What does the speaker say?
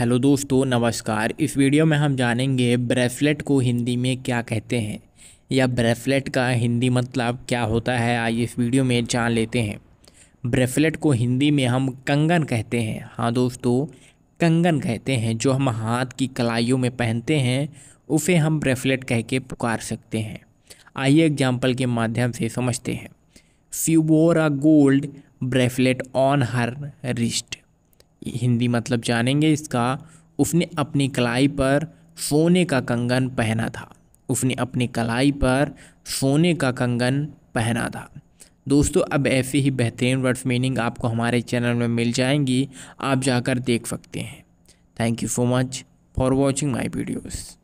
hello दोस्तों नमस्कार इस वीडियो में हम जानेंगे ब्रेसलेट को हिंदी में क्या कहते हैं या ब्रेसलेट का हिंदी मतलब क्या होता है आइए इस वीडियो में जान लेते हैं ब्रेसलेट को हिंदी में हम कंगन कहते हैं हाँ दोस्तों कंगन कहते हैं जो हम हाथ की कलाइयों में पहनते हैं उसे हम ब्रेसलेट कह के पुकार सकते हैं आइए एग्जाम्पल के माध्यम से समझते हैं फ्यूबोर a gold bracelet on her wrist Hindi मतलब जानेंगे इसका उसने अपनी कलाई पर सोने का कंगन पहना था उसने अपनी कलाई पर सोने का कंगन पहना था दोस्तों अब ऐसे ही बेहतरीन वर्ड्स मीनिंग आपको हमारे चैनल में मिल जाएंगी आप जाकर देख सकते हैं thank you so much for watching my videos